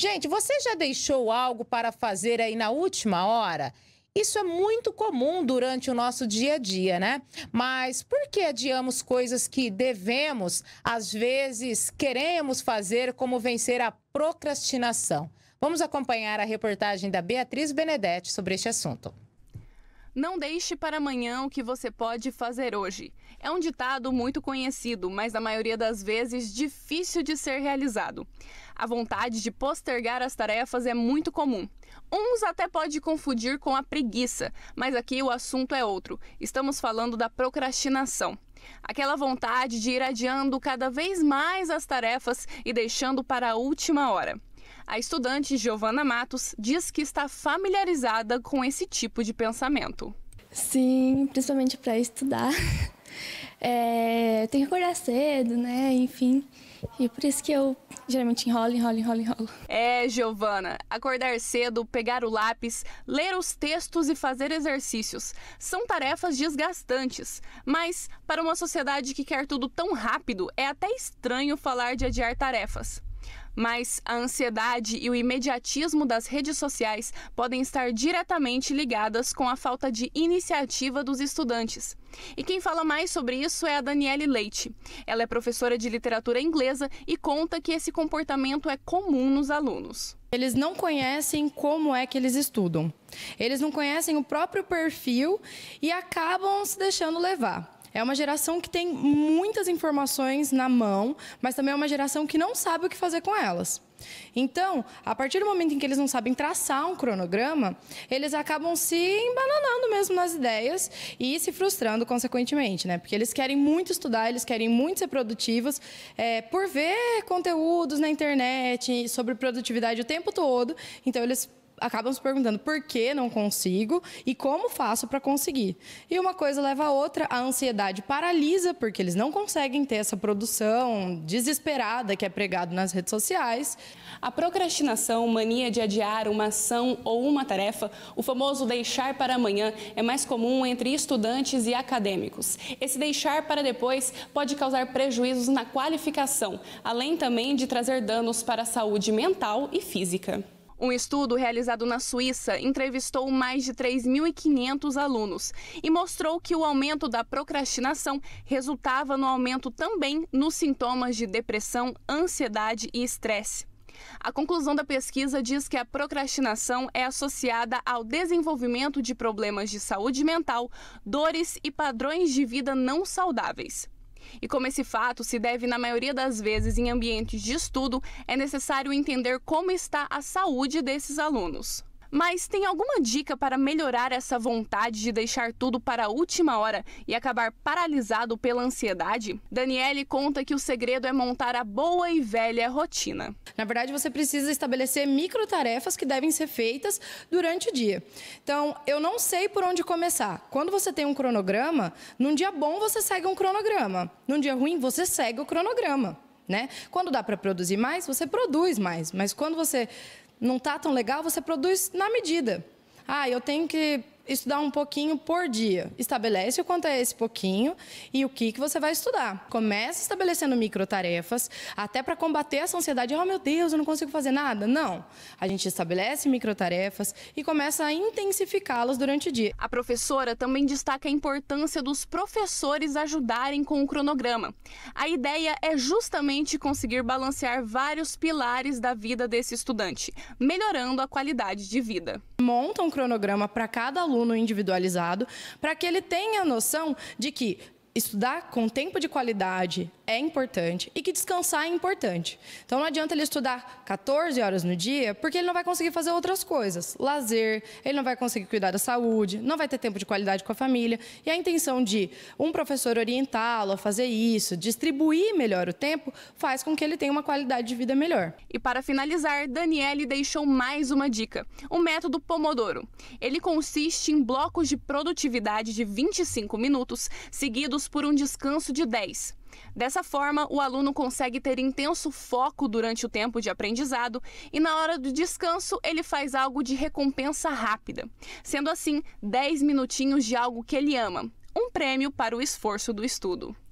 Gente, você já deixou algo para fazer aí na última hora? Isso é muito comum durante o nosso dia a dia, né? Mas por que adiamos coisas que devemos, às vezes queremos fazer, como vencer a procrastinação? Vamos acompanhar a reportagem da Beatriz Benedetti sobre este assunto. Não deixe para amanhã o que você pode fazer hoje. É um ditado muito conhecido, mas na maioria das vezes difícil de ser realizado. A vontade de postergar as tarefas é muito comum. Uns até pode confundir com a preguiça, mas aqui o assunto é outro. Estamos falando da procrastinação. Aquela vontade de ir adiando cada vez mais as tarefas e deixando para a última hora. A estudante Giovana Matos diz que está familiarizada com esse tipo de pensamento. Sim, principalmente para estudar. É, tem que acordar cedo, né? Enfim. E por isso que eu geralmente enrolo, enrolo, enrolo, enrolo. É, Giovana, acordar cedo, pegar o lápis, ler os textos e fazer exercícios são tarefas desgastantes. Mas, para uma sociedade que quer tudo tão rápido, é até estranho falar de adiar tarefas. Mas a ansiedade e o imediatismo das redes sociais podem estar diretamente ligadas com a falta de iniciativa dos estudantes. E quem fala mais sobre isso é a Daniele Leite. Ela é professora de literatura inglesa e conta que esse comportamento é comum nos alunos. Eles não conhecem como é que eles estudam. Eles não conhecem o próprio perfil e acabam se deixando levar. É uma geração que tem muitas informações na mão, mas também é uma geração que não sabe o que fazer com elas. Então, a partir do momento em que eles não sabem traçar um cronograma, eles acabam se embananando mesmo nas ideias e se frustrando consequentemente, né? Porque eles querem muito estudar, eles querem muito ser produtivos é, por ver conteúdos na internet sobre produtividade o tempo todo. Então, eles acabam se perguntando por que não consigo e como faço para conseguir. E uma coisa leva a outra, a ansiedade paralisa, porque eles não conseguem ter essa produção desesperada que é pregado nas redes sociais. A procrastinação, mania de adiar uma ação ou uma tarefa, o famoso deixar para amanhã, é mais comum entre estudantes e acadêmicos. Esse deixar para depois pode causar prejuízos na qualificação, além também de trazer danos para a saúde mental e física. Um estudo realizado na Suíça entrevistou mais de 3.500 alunos e mostrou que o aumento da procrastinação resultava no aumento também nos sintomas de depressão, ansiedade e estresse. A conclusão da pesquisa diz que a procrastinação é associada ao desenvolvimento de problemas de saúde mental, dores e padrões de vida não saudáveis. E como esse fato se deve, na maioria das vezes, em ambientes de estudo, é necessário entender como está a saúde desses alunos. Mas tem alguma dica para melhorar essa vontade de deixar tudo para a última hora e acabar paralisado pela ansiedade? Daniele conta que o segredo é montar a boa e velha rotina. Na verdade, você precisa estabelecer micro tarefas que devem ser feitas durante o dia. Então, eu não sei por onde começar. Quando você tem um cronograma, num dia bom você segue um cronograma, num dia ruim você segue o cronograma. Né? Quando dá para produzir mais, você produz mais. Mas quando você não está tão legal, você produz na medida. Ah, eu tenho que estudar um pouquinho por dia. Estabelece o quanto é esse pouquinho e o que, que você vai estudar. Começa estabelecendo micro tarefas, até para combater essa ansiedade. Oh, meu Deus, eu não consigo fazer nada. Não. A gente estabelece micro tarefas e começa a intensificá-las durante o dia. A professora também destaca a importância dos professores ajudarem com o cronograma. A ideia é justamente conseguir balancear vários pilares da vida desse estudante, melhorando a qualidade de vida. Monta um cronograma para cada aluno aluno individualizado, para que ele tenha noção de que estudar com tempo de qualidade é importante e que descansar é importante. Então não adianta ele estudar 14 horas no dia, porque ele não vai conseguir fazer outras coisas, lazer, ele não vai conseguir cuidar da saúde, não vai ter tempo de qualidade com a família. E a intenção de um professor orientá-lo a fazer isso, distribuir melhor o tempo, faz com que ele tenha uma qualidade de vida melhor. E para finalizar, Daniele deixou mais uma dica: o método Pomodoro. Ele consiste em blocos de produtividade de 25 minutos seguidos por um descanso de 10. Dessa forma, o aluno consegue ter intenso foco durante o tempo de aprendizado e na hora do descanso ele faz algo de recompensa rápida. Sendo assim, 10 minutinhos de algo que ele ama, um prêmio para o esforço do estudo.